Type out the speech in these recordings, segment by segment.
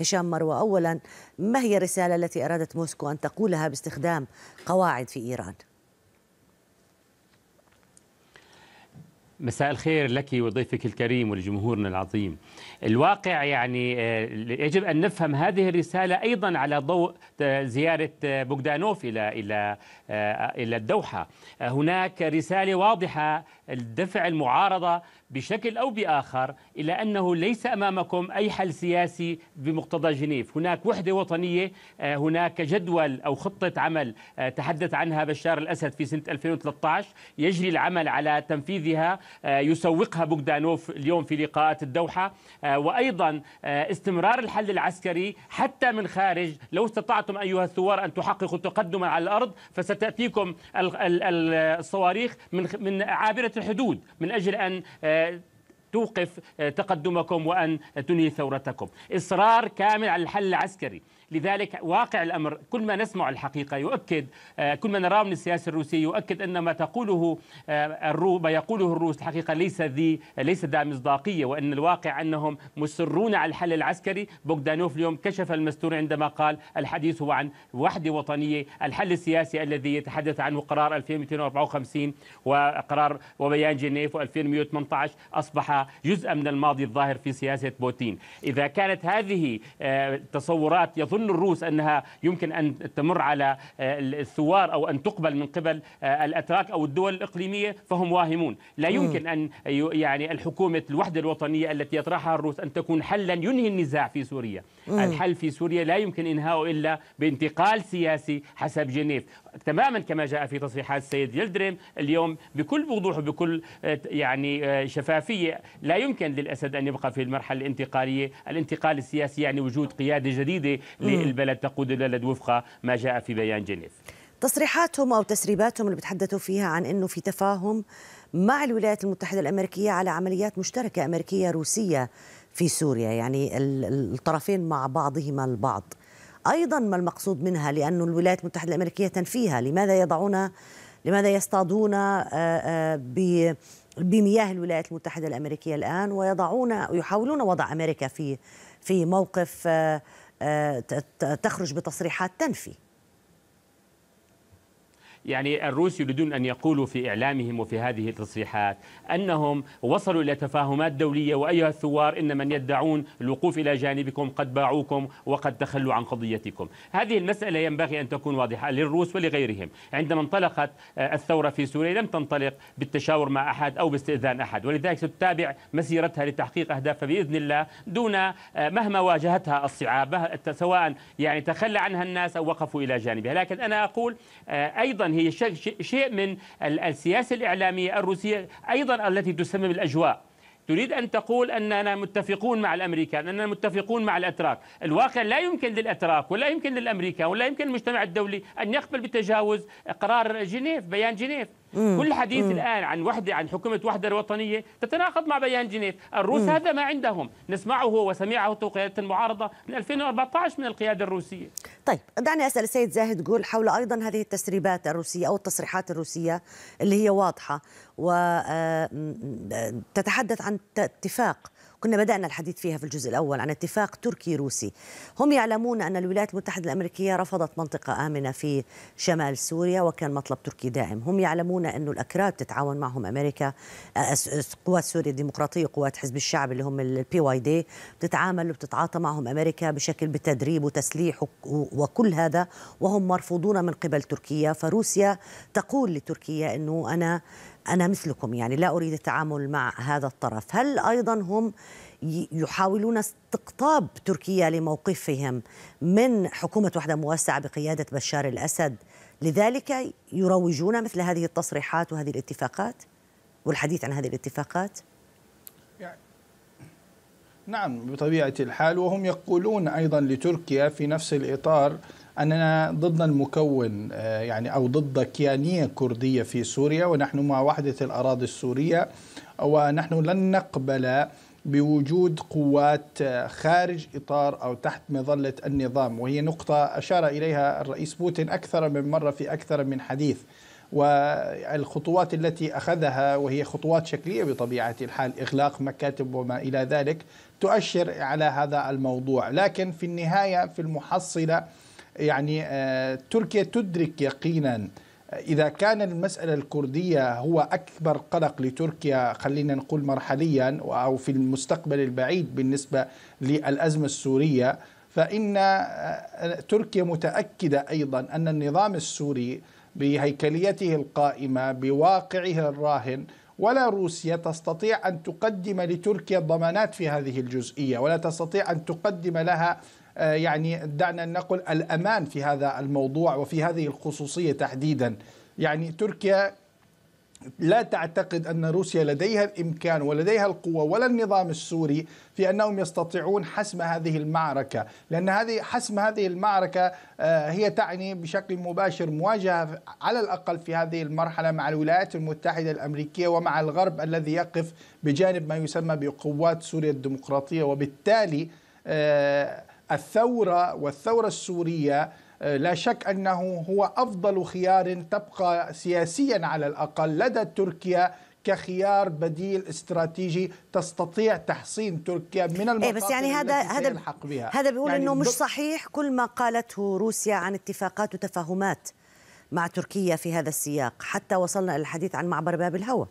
هشام مروه اولا ما هي الرساله التي ارادت موسكو ان تقولها باستخدام قواعد في ايران؟ مساء الخير لك وضيفك الكريم ولجمهورنا العظيم. الواقع يعني آه، يجب ان نفهم هذه الرساله ايضا على ضوء آه، زياره آه، بوغدانوف الى الى الى الدوحه. هناك رساله واضحه الدفع المعارضة بشكل أو بآخر إلى أنه ليس أمامكم أي حل سياسي بمقتضى جنيف هناك وحدة وطنية آه، هناك جدول أو خطة عمل آه، تحدث عنها بشار الأسد في سنة 2013 يجري العمل على تنفيذها آه، يسوقها بوغدانوف اليوم في لقاءات الدوحة وأيضا استمرار الحل العسكري حتى من خارج لو استطعتم أيها الثوار أن تحققوا تقدما على الأرض فستأتيكم الصواريخ من عابرة الحدود من أجل أن آه، توقف آه، تقدمكم وأن تنهي ثورتكم إصرار كامل على الحل العسكري لذلك واقع الأمر كل ما نسمع الحقيقة يؤكد آه، كل ما نراه من السياسة الروسية يؤكد أن ما تقوله آه، الروس ما يقوله الروس الحقيقة ليس ذي ليس ذا مصداقية وأن الواقع أنهم مصرون على الحل العسكري بوغدانوف اليوم كشف المستور عندما قال الحديث هو عن وحدة وطنية الحل السياسي الذي يتحدث عنه قرار 2254 وقرار وبيان جنيف 2118 أصبح جزءا من الماضي الظاهر في سياسة بوتين إذا كانت هذه آه، تصورات يظن تظن الروس أنها يمكن أن تمر على آه، الثوار أو أن تقبل من قبل آه، الأتراك أو الدول الإقليمية فهم واهمون لا يمكن أن يعني الحكومة الوحدة الوطنية التي يطرحها الروس أن تكون حلا ينهي النزاع في سوريا الحل في سوريا لا يمكن إنهاؤه إلا بانتقال سياسي حسب جنيف تماما كما جاء في تصريحات السيد يلدريم اليوم بكل وضوح وبكل آه، يعني آه، شفافية لا يمكن للأسد أن يبقى في المرحلة الانتقالية الانتقال السياسي يعني وجود قيادة جديدة للبلد تقود البلد وفق ما جاء في بيان جنيف تصريحاتهم أو تسريباتهم اللي بتحدثوا فيها عن أنه في تفاهم مع الولايات المتحدة الأمريكية على عمليات مشتركة أمريكية روسية في سوريا يعني الطرفين مع بعضهما البعض ايضا ما المقصود منها لأن الولايات المتحده الامريكيه تنفيها لماذا يضعون لماذا يصطادون بمياه الولايات المتحده الامريكيه الان ويضعون يحاولون وضع امريكا في في موقف تخرج بتصريحات تنفي يعني الروس يريدون أن يقولوا في إعلامهم وفي هذه التصريحات أنهم وصلوا إلى تفاهمات دولية وأيها الثوار إن من يدعون الوقوف إلى جانبكم قد باعوكم وقد تخلوا عن قضيتكم هذه المسألة ينبغي أن تكون واضحة للروس ولغيرهم عندما انطلقت الثورة في سوريا لم تنطلق بالتشاور مع أحد أو باستئذان أحد ولذلك ستتابع مسيرتها لتحقيق أهدافها بإذن الله دون آه، مهما واجهتها الصعاب سواء يعني تخلى عنها الناس أو وقفوا إلى جانبها لكن أنا أقول آه، أيضا هي شيء من السياسة الإعلامية الروسية أيضا التي تسمم الأجواء تريد أن تقول أننا متفقون مع الأمريكان أننا متفقون مع الأتراك الواقع لا يمكن للأتراك ولا يمكن للأمريكان ولا يمكن للمجتمع الدولي أن يقبل بتجاوز قرار جنيف بيان جنيف كل حديث مم. الآن عن وحدة عن حكومة وحدة وطنية تتناقض مع بيان جنيف الروس مم. هذا ما عندهم نسمعه وسمعه قيادة المعارضة من 2014 من القيادة الروسية طيب دعني أسأل السيد زاهد جول حول أيضا هذه التسريبات الروسية أو التصريحات الروسية اللي هي واضحة وتتحدث آه، عن اتفاق كنا بدأنا الحديث فيها في الجزء الأول عن اتفاق تركي روسي هم يعلمون أن الولايات المتحدة الأمريكية رفضت منطقة آمنة في شمال سوريا وكان مطلب تركي دائم هم يعلمون أن الأكراد تتعاون معهم أمريكا آه، قوات سوريا الديمقراطية وقوات حزب الشعب اللي هم البي واي دي بتتعامل وبتتعاطى معهم أمريكا بشكل بتدريب وتسليح وكل هذا وهم مرفوضون من قبل تركيا فروسيا تقول لتركيا أنه أنا أنا مثلكم يعني لا أريد التعامل مع هذا الطرف هل أيضا هم يحاولون استقطاب تركيا لموقفهم من حكومة وحدة موسعة بقيادة بشار الأسد لذلك يروجون مثل هذه التصريحات وهذه الاتفاقات والحديث عن هذه الاتفاقات يعني، نعم بطبيعة الحال وهم يقولون أيضا لتركيا في نفس الإطار أننا ضد المكون آه، يعني أو ضد كيانية كردية في سوريا ونحن مع وحدة الأراضي السورية ونحن لن نقبل بوجود قوات آه، خارج اطار او تحت مظله النظام وهي نقطه اشار اليها الرئيس بوتين اكثر من مره في اكثر من حديث والخطوات التي اخذها وهي خطوات شكليه بطبيعه الحال اغلاق مكاتب وما الى ذلك تؤشر على هذا الموضوع لكن في النهايه في المحصله يعني آه، تركيا تدرك يقينا إذا كان المسألة الكردية هو أكبر قلق لتركيا خلينا نقول مرحليا أو في المستقبل البعيد بالنسبة للأزمة السورية فإن آه، تركيا متأكدة أيضا أن النظام السوري بهيكليته القائمة بواقعه الراهن ولا روسيا تستطيع أن تقدم لتركيا ضمانات في هذه الجزئية ولا تستطيع أن تقدم لها آه، يعني دعنا نقل الأمان في هذا الموضوع وفي هذه الخصوصية تحديدا يعني تركيا لا تعتقد أن روسيا لديها الإمكان ولديها القوة ولا النظام السوري في أنهم يستطيعون حسم هذه المعركة لأن هذه حسم هذه المعركة آه، هي تعني بشكل مباشر مواجهة على الأقل في هذه المرحلة مع الولايات المتحدة الأمريكية ومع الغرب الذي يقف بجانب ما يسمى بقوات سوريا الديمقراطية وبالتالي آه، الثوره والثوره السوريه آه، لا شك انه هو افضل خيار تبقى سياسيا على الاقل لدى تركيا كخيار بديل استراتيجي تستطيع تحصين تركيا من المخاطر إيه بس يعني هذا هذا بها. هذا بيقول يعني انه مش صحيح كل ما قالته روسيا عن اتفاقات وتفاهمات مع تركيا في هذا السياق حتى وصلنا الى الحديث عن معبر باب الهوى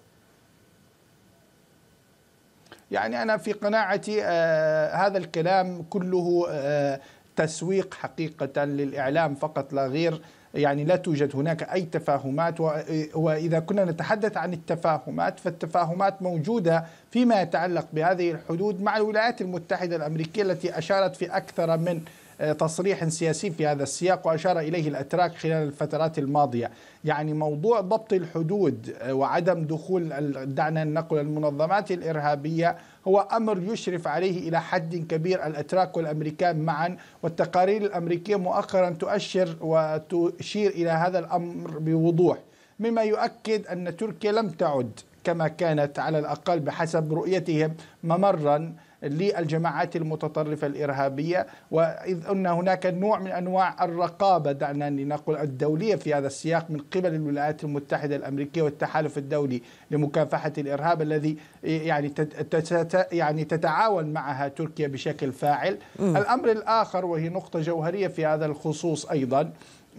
يعني أنا في قناعتي آه، هذا الكلام كله آه، تسويق حقيقة للإعلام فقط لا غير يعني لا توجد هناك أي تفاهمات آه، وإذا كنا نتحدث عن التفاهمات فالتفاهمات موجودة فيما يتعلق بهذه الحدود مع الولايات المتحدة الأمريكية التي أشارت في أكثر من آه، تصريح سياسي في هذا السياق وأشار إليه الأتراك خلال الفترات الماضية يعني موضوع ضبط الحدود آه، وعدم دخول دعنا نقل المنظمات الإرهابية هو أمر يشرف عليه إلى حد كبير الأتراك والأمريكان معا والتقارير الأمريكية مؤخرا تؤشر وتشير إلى هذا الأمر بوضوح مما يؤكد أن تركيا لم تعد كما كانت على الأقل بحسب رؤيتهم ممرا للجماعات المتطرفة الإرهابية وإذ أن هناك نوع من أنواع الرقابة دعنا لنقل الدولية في هذا السياق من قبل الولايات المتحدة الأمريكية والتحالف الدولي لمكافحة الإرهاب الذي يعني يعني تتعاون معها تركيا بشكل فاعل الأمر الآخر وهي نقطة جوهرية في هذا الخصوص أيضا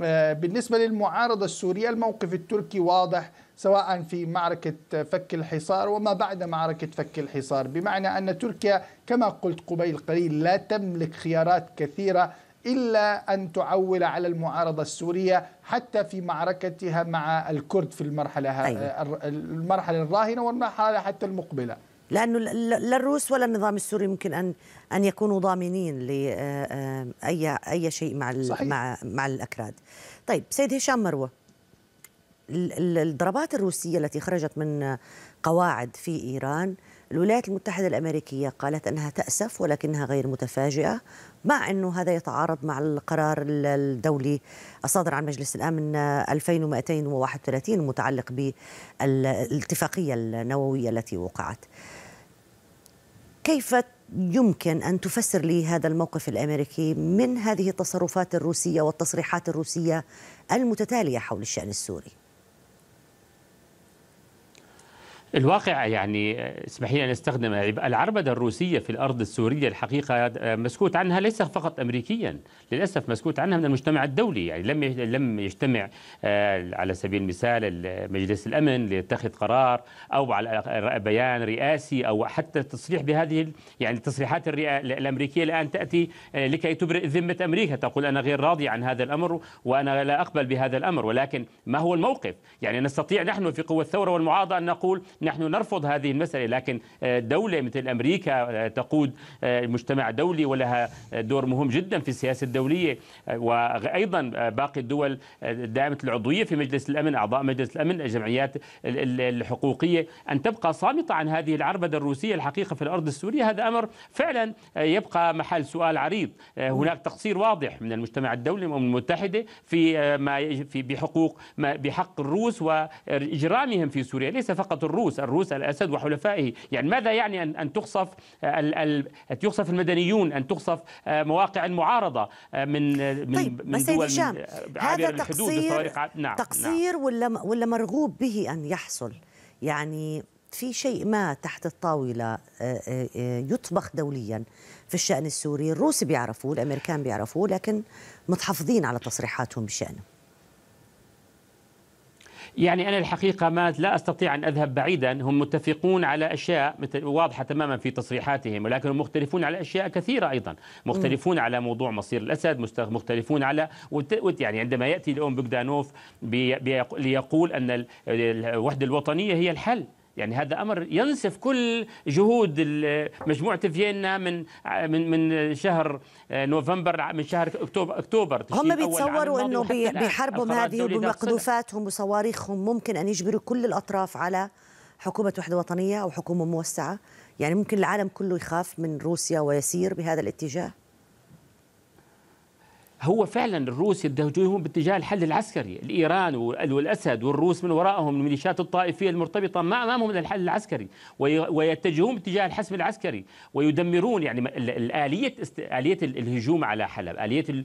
آه، بالنسبة للمعارضة السورية الموقف التركي واضح سواء في معركة فك الحصار وما بعد معركة فك الحصار بمعنى أن تركيا كما قلت قبيل قليل لا تملك خيارات كثيرة إلا أن تعول على المعارضة السورية حتى في معركتها مع الكرد في المرحلة أيوة. المرحلة الراهنة والمرحلة حتى المقبلة لأنه لا الروس ولا النظام السوري ممكن أن أن يكونوا ضامنين لأي آه، آه، أي شيء مع صحيح. مع مع الأكراد. طيب سيد هشام مروه الضربات الروسية التي خرجت من قواعد في إيران الولايات المتحدة الأمريكية قالت أنها تأسف ولكنها غير متفاجئة مع أنه هذا يتعارض مع القرار الدولي الصادر عن مجلس الأمن 2231 المتعلق بالاتفاقية النووية التي وقعت كيف يمكن أن تفسر لي هذا الموقف الأمريكي من هذه التصرفات الروسية والتصريحات الروسية المتتالية حول الشأن السوري؟ الواقع يعني اسمح لي ان استخدم العربده الروسيه في الارض السوريه الحقيقه مسكوت عنها ليس فقط امريكيا، للاسف مسكوت عنها من المجتمع الدولي، يعني لم لم يجتمع آه، على سبيل المثال مجلس الامن ليتخذ قرار او على بيان رئاسي او حتى تصريح بهذه يعني التصريحات الامريكيه الان تاتي آه، لكي تبرئ ذمه امريكا، تقول انا غير راضي عن هذا الامر وانا لا اقبل بهذا الامر، ولكن ما هو الموقف؟ يعني نستطيع نحن في قوه الثوره والمعارضه ان نقول نحن نرفض هذه المسألة لكن آه، دولة مثل أمريكا آه، تقود آه، مجتمع دولي ولها دور مهم جدا في السياسة الدولية وأيضا باقي الدول دائمة العضوية في مجلس الأمن أعضاء مجلس الأمن الجمعيات الحقوقية أن تبقى صامتة عن هذه العربدة الروسية الحقيقة في الأرض السورية هذا أمر فعلا يبقى محل سؤال عريض هناك تقصير واضح من المجتمع الدولي والأمم المتحدة في ما في بحقوق بحق الروس وإجرامهم في سوريا ليس فقط الروس الروس الروس الأسد وحلفائه يعني ماذا يعني أن أن تخصف أن آه، يخصف المدنيون أن تخصف آه، مواقع المعارضة آه، من من طيب من دول هذا تقصير نعم،, نعم تقصير نعم. ولا ولا مرغوب به أن يحصل يعني في شيء ما تحت الطاولة يطبخ دوليا في الشأن السوري الروس بيعرفوه الأمريكان بيعرفوه لكن متحفظين على تصريحاتهم بشأنه يعني أنا الحقيقة ما لا أستطيع أن أذهب بعيدا هم متفقون على أشياء مثل واضحة تماما في تصريحاتهم ولكنهم مختلفون على أشياء كثيرة أيضا مختلفون م. على موضوع مصير الأسد مختلفون على يعني عندما يأتي الأم بوغدانوف ليقول أن الوحدة الوطنية هي الحل يعني هذا امر ينسف كل جهود مجموعه فيينا من من من شهر آه، نوفمبر من شهر اكتوبر اكتوبر هم بيتصوروا انه بحربهم هذه وبمقذوفاتهم وصواريخهم ممكن ان يجبروا كل الاطراف على حكومه وحده وطنيه او حكومه موسعه يعني ممكن العالم كله يخاف من روسيا ويسير بهذا الاتجاه هو فعلا الروس يتجهون باتجاه الحل العسكري الإيران والأسد والروس من وراءهم الميليشيات الطائفية المرتبطة ما أمامهم الحل العسكري ويتجهون باتجاه الحسم العسكري ويدمرون يعني الآلية آلية الهجوم على حلب آلية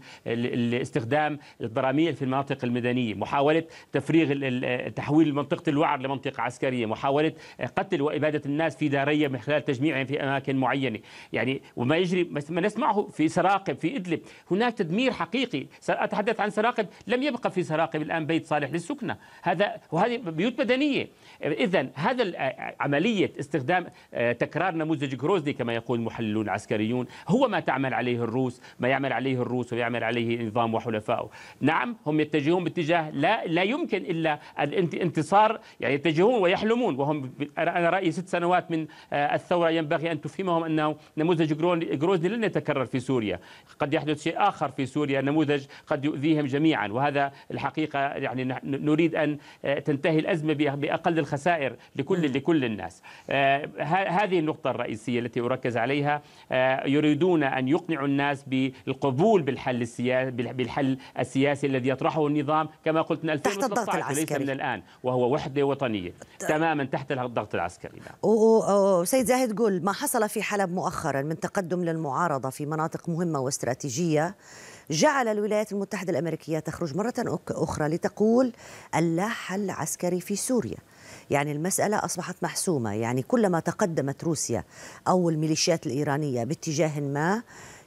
استخدام البراميل في المناطق المدنية محاولة تفريغ تحويل منطقة الوعر لمنطقة عسكرية محاولة قتل وإبادة الناس في دارية من خلال تجميعهم في أماكن معينة يعني وما يجري ما نسمعه في سراقب في إدلب هناك تدمير حقيقي أتحدث عن سراقب لم يبقى في سراقب الآن بيت صالح للسكنة هذا وهذه بيوت مدنية إذا هذا عملية استخدام آه، تكرار نموذج جروزني كما يقول محللون عسكريون هو ما تعمل عليه الروس ما يعمل عليه الروس ويعمل عليه نظام وحلفائه نعم هم يتجهون باتجاه لا لا يمكن إلا الانتصار يعني يتجهون ويحلمون وهم أنا رأيي ست سنوات من آه، الثورة ينبغي أن تفهمهم أنه نموذج جروزني لن يتكرر في سوريا قد يحدث شيء آخر في سوريا بها نموذج قد يؤذيهم جميعا وهذا الحقيقه يعني نريد ان آه، تنتهي الازمه باقل الخسائر لكل لكل الناس. آه، هذه النقطه الرئيسيه التي اركز عليها آه، يريدون ان يقنعوا الناس بالقبول بالحل السياسي بالحل السياسي الذي يطرحه النظام كما قلت من الضغط العسكري من الان وهو وحده وطنيه طيب. تماما تحت الضغط العسكري. نعم. وسيد زاهد قول ما حصل في حلب مؤخرا من تقدم للمعارضه في مناطق مهمه واستراتيجيه جعل الولايات المتحدة الأمريكية تخرج مرة أخرى لتقول لا حل عسكري في سوريا يعني المسألة أصبحت محسومة يعني كلما تقدمت روسيا أو الميليشيات الإيرانية باتجاه ما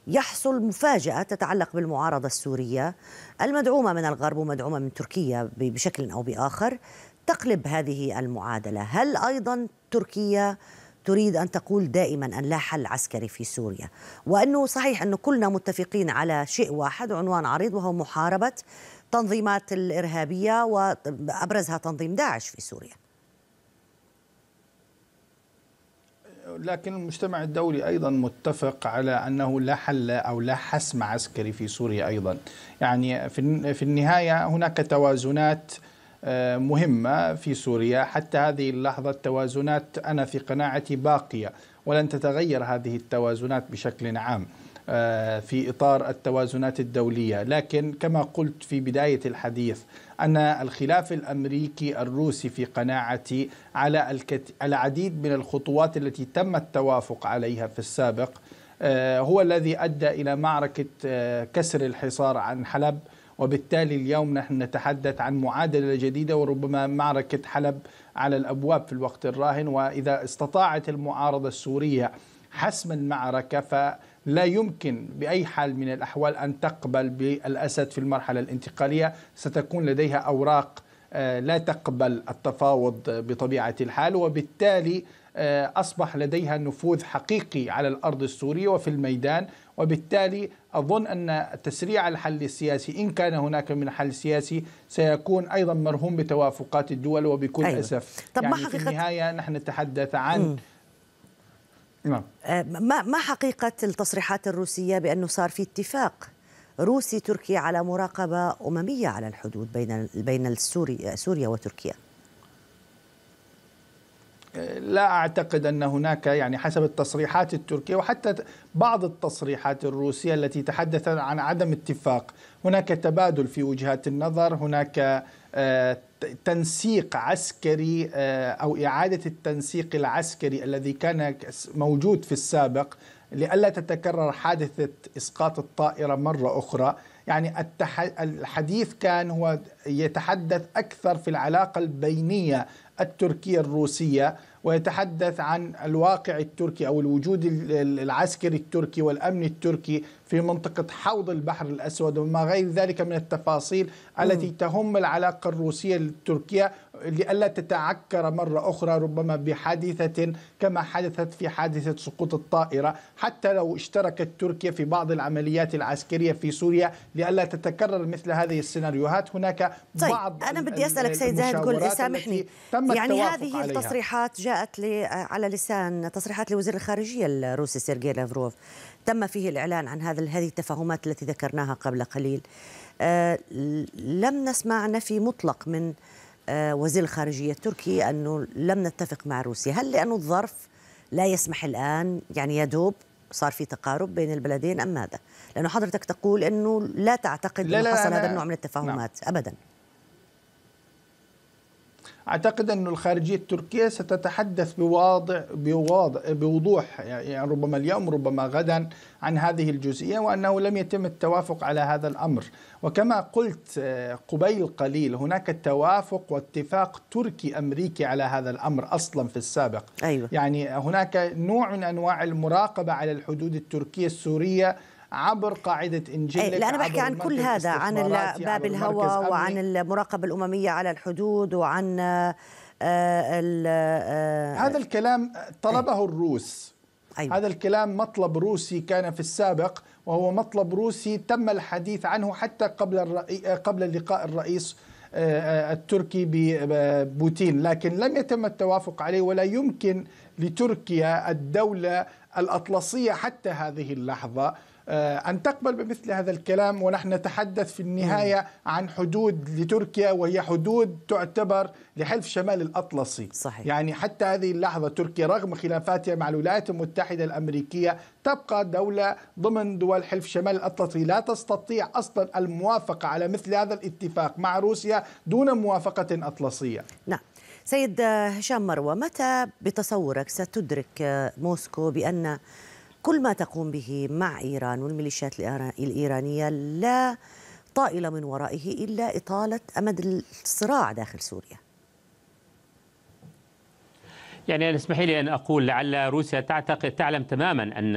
يحصل مفاجأة تتعلق بالمعارضة السورية المدعومة من الغرب ومدعومة من تركيا بشكل أو بآخر تقلب هذه المعادلة هل أيضا تركيا تريد أن تقول دائما أن لا حل عسكري في سوريا وأنه صحيح أنه كلنا متفقين على شيء واحد عنوان عريض وهو محاربة تنظيمات الإرهابية وأبرزها تنظيم داعش في سوريا لكن المجتمع الدولي ايضا متفق على انه لا حل او لا حسم عسكري في سوريا ايضا يعني في النهايه هناك توازنات مهمة في سوريا حتى هذه اللحظة التوازنات أنا في قناعتي باقية ولن تتغير هذه التوازنات بشكل عام آه، في إطار التوازنات الدولية لكن كما قلت في بداية الحديث أن الخلاف الأمريكي الروسي في قناعتي على العديد من الخطوات التي تم التوافق عليها في السابق آه، هو الذي أدى إلى معركة آه، كسر الحصار عن حلب وبالتالي اليوم نحن نتحدث عن معادلة جديدة وربما معركة حلب على الأبواب في الوقت الراهن وإذا استطاعت المعارضة السورية حسم المعركة فلا يمكن بأي حال من الأحوال أن تقبل بالأسد في المرحلة الانتقالية ستكون لديها أوراق آه، لا تقبل التفاوض بطبيعة الحال وبالتالي آه، أصبح لديها نفوذ حقيقي على الأرض السورية وفي الميدان وبالتالي أظن أن تسريع الحل السياسي إن كان هناك من حل سياسي سيكون أيضا مرهون بتوافقات الدول وبكل أيوة. أسف طب يعني ما حقيقة... في النهاية نحن نتحدث عن نعم. آه، ما ما حقيقة التصريحات الروسية بأنه صار في اتفاق روسي تركي على مراقبة أممية على الحدود بين بين السوري سوريا وتركيا؟ لا اعتقد ان هناك يعني حسب التصريحات التركيه وحتى بعض التصريحات الروسيه التي تحدثت عن عدم اتفاق، هناك تبادل في وجهات النظر، هناك آه، تنسيق عسكري آه، او اعاده التنسيق العسكري الذي كان موجود في السابق لئلا تتكرر حادثه اسقاط الطائره مره اخرى، يعني الحديث كان هو يتحدث اكثر في العلاقه البينيه التركية الروسية ويتحدث عن الواقع التركي أو الوجود العسكري التركي والأمن التركي في منطقة حوض البحر الأسود وما غير ذلك من التفاصيل التي تهم العلاقة الروسية التركية لئلا تتعكر مرة أخرى ربما بحادثة كما حدثت في حادثة سقوط الطائرة حتى لو اشتركت تركيا في بعض العمليات العسكرية في سوريا لئلا تتكرر مثل هذه السيناريوهات هناك طيب بعض أنا بدي أسألك سيد زاهد قل سامحني يعني هذه عليها. التصريحات جاءت لي على لسان تصريحات لوزير الخارجية الروسي سيرجي لافروف تم فيه الإعلان عن هذا هذه التفاهمات التي ذكرناها قبل قليل أه لم نسمع نفي مطلق من آه، وزير الخارجيه التركي انه لم نتفق مع روسيا، هل لانه الظرف لا يسمح الان يعني يدوب صار في تقارب بين البلدين ام ماذا؟ لانه حضرتك تقول انه لا تعتقد لا انه حصل هذا النوع من نعم. التفاهمات نعم. ابدا. اعتقد أن الخارجيه التركيه ستتحدث بواضع بواضع بوضوح يعني ربما اليوم ربما غدا عن هذه الجزئيه وانه لم يتم التوافق على هذا الامر وكما قلت آه، قبيل قليل هناك توافق واتفاق تركي امريكي على هذا الامر اصلا في السابق أيوة. يعني هناك نوع من انواع المراقبه على الحدود التركيه السوريه عبر قاعده انجيل إيه، لا انا بحكي عن كل هذا عن باب الهوى وعن المراقبه الامميه على الحدود وعن آه، آه، آه، هذا الكلام طلبه الروس إيه. أيوة. هذا الكلام مطلب روسي كان في السابق وهو مطلب روسي تم الحديث عنه حتى قبل الرئي... قبل لقاء الرئيس التركي ببوتين لكن لم يتم التوافق عليه ولا يمكن لتركيا الدولة الأطلسية حتى هذه اللحظة آه، أن تقبل بمثل هذا الكلام ونحن نتحدث في النهاية عن حدود لتركيا وهي حدود تعتبر لحلف شمال الأطلسي صحيح. يعني حتى هذه اللحظة تركيا رغم خلافاتها مع الولايات المتحدة الأمريكية تبقى دولة ضمن دول حلف شمال الأطلسي لا تستطيع أصلا الموافقة على مثل هذا الاتفاق مع روسيا دون موافقة أطلسية نعم سيد هشام مروى متى بتصورك ستدرك موسكو بان كل ما تقوم به مع إيران والميليشيات الإيرانية لا طائل من ورائه إلا إطالة أمد الصراع داخل سوريا يعني اسمحي لي أن أقول لعل روسيا تعتقد تعلم تماما أن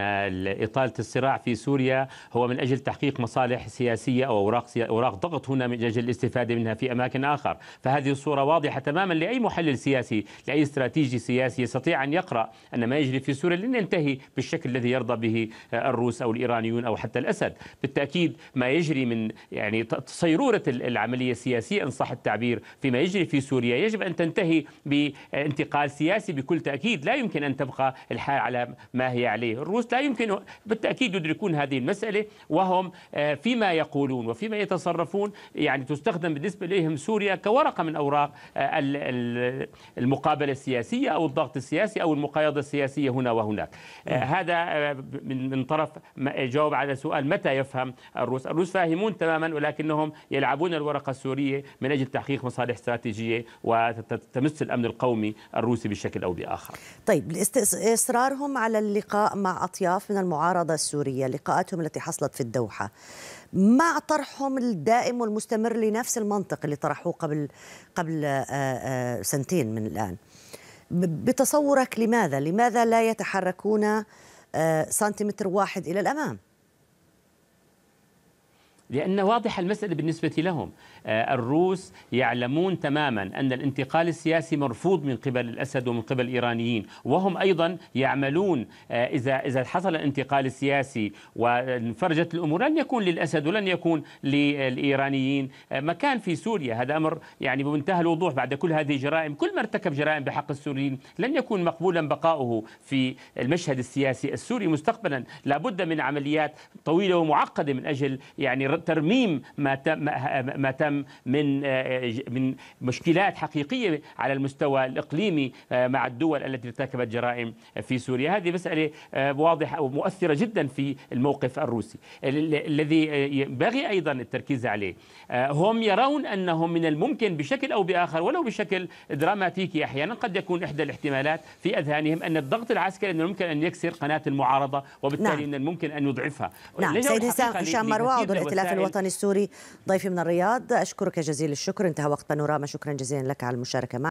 إطالة الصراع في سوريا هو من أجل تحقيق مصالح سياسية أو أوراق, أوراق ضغط هنا من أجل الاستفادة منها في أماكن آخر فهذه الصورة واضحة تماما لأي محلل سياسي لأي استراتيجي سياسي يستطيع أن يقرأ أن ما يجري في سوريا لن ينتهي بالشكل الذي يرضى به الروس أو الإيرانيون أو حتى الأسد بالتأكيد ما يجري من يعني صيرورة العملية السياسية إن صح التعبير فيما يجري في سوريا يجب أن تنتهي بانتقال سياسي بكل تأكيد لا يمكن أن تبقى الحال على ما هي عليه الروس لا يمكن بالتأكيد يدركون هذه المسألة وهم آه، فيما يقولون وفيما يتصرفون يعني تستخدم بالنسبة إليهم سوريا كورقة من أوراق آه، المقابلة السياسية أو الضغط السياسي أو المقايضة السياسية هنا وهناك آه، نعم. هذا من طرف جواب على سؤال متى يفهم الروس الروس فاهمون تماما ولكنهم يلعبون الورقة السورية من أجل تحقيق مصالح استراتيجية وتمس الأمن القومي الروسي بشكل أو أو بآخر طيب إصرارهم على اللقاء مع أطياف من المعارضة السورية لقاءاتهم التي حصلت في الدوحة مع طرحهم الدائم والمستمر لنفس المنطق اللي طرحوه قبل قبل آه، آه، سنتين من الآن بتصورك لماذا لماذا لا يتحركون آه، سنتيمتر واحد إلى الأمام لأن واضح المسألة بالنسبة لهم آه، الروس يعلمون تماما أن الانتقال السياسي مرفوض من قبل الأسد ومن قبل الإيرانيين وهم أيضا يعملون آه، إذا إذا حصل الانتقال السياسي وانفرجت الأمور لن يكون للأسد ولن يكون للإيرانيين آه، مكان في سوريا هذا أمر يعني بمنتهى الوضوح بعد كل هذه الجرائم كل ما ارتكب جرائم بحق السوريين لن يكون مقبولا بقاؤه في المشهد السياسي السوري مستقبلا لابد من عمليات طويلة ومعقدة من أجل يعني ترميم ما تم ما تم من آه، من مشكلات حقيقيه على المستوى الاقليمي آه، مع الدول التي ارتكبت جرائم في سوريا، هذه مساله آه، واضحه ومؤثره جدا في الموقف الروسي الذي ينبغي ايضا التركيز عليه. هم يرون انهم من الممكن بشكل او باخر ولو بشكل دراماتيكي احيانا قد يكون احدى الاحتمالات في اذهانهم ان الضغط العسكري من الممكن ان يكسر قناه المعارضه وبالتالي نعم. من الممكن ان يضعفها. نعم سيد هشام مروان عضو الائتلاف في الوطن يعني. السوري ضيفي من الرياض أشكرك جزيل الشكر انتهى وقت بانوراما شكرا جزيلا لك على المشاركة معنا